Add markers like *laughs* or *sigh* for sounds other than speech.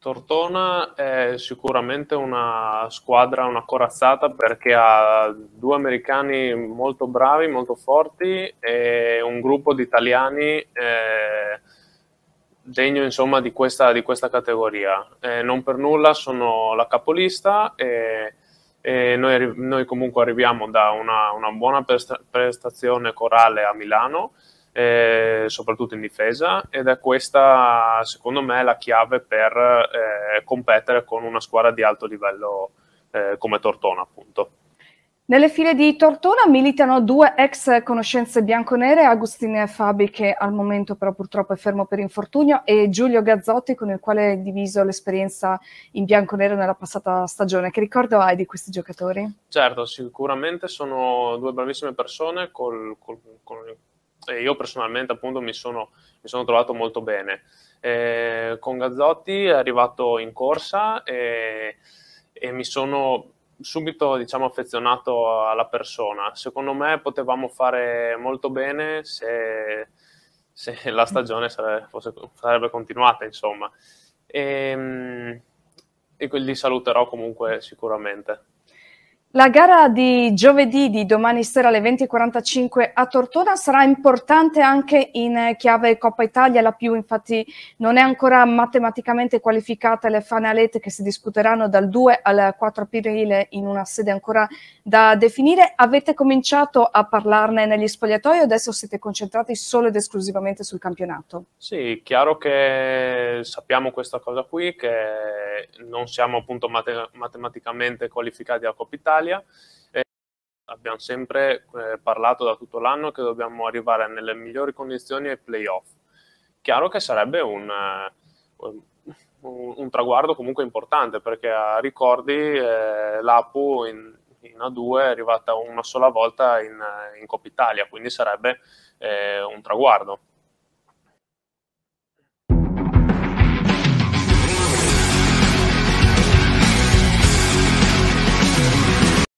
Tortona è sicuramente una squadra, una corazzata perché ha due americani molto bravi, molto forti e un gruppo di italiani eh, degno insomma di questa, di questa categoria. Eh, non per nulla sono la capolista e, e noi, noi, comunque arriviamo da una, una buona prestazione corale a Milano eh, soprattutto in difesa, ed è questa, secondo me, la chiave per eh, competere con una squadra di alto livello eh, come Tortona, appunto. Nelle file di Tortona militano due ex conoscenze bianconere, Agustin Fabi che al momento però purtroppo è fermo per infortunio e Giulio Gazzotti con il quale hai diviso l'esperienza in bianconero nella passata stagione. Che ricordo hai di questi giocatori? Certo, sicuramente sono due bravissime persone col, col, con, e io personalmente appunto mi sono, mi sono trovato molto bene. Eh, con Gazzotti è arrivato in corsa e, e mi sono subito diciamo, affezionato alla persona. Secondo me potevamo fare molto bene se, se *laughs* la stagione sarebbe, fosse, sarebbe continuata, insomma. Ehm, e, e li saluterò comunque sicuramente. La gara di giovedì di domani sera alle 20.45 a Tortona sarà importante anche in chiave Coppa Italia, la più infatti non è ancora matematicamente qualificata le fanalette che si discuteranno dal 2 al 4 aprile in una sede ancora da definire. Avete cominciato a parlarne negli spogliatoi o adesso siete concentrati solo ed esclusivamente sul campionato? Sì, chiaro che sappiamo questa cosa qui, che non siamo appunto mate- matematicamente qualificati alla Coppa Italia. E eh, abbiamo sempre eh, parlato da tutto l'anno che dobbiamo arrivare nelle migliori condizioni ai playoff. Chiaro che sarebbe un, eh, un, un traguardo comunque importante perché ricordi eh, l'APU in, in, A2 è arrivata una sola volta in, in Coppa Italia, quindi sarebbe eh, un traguardo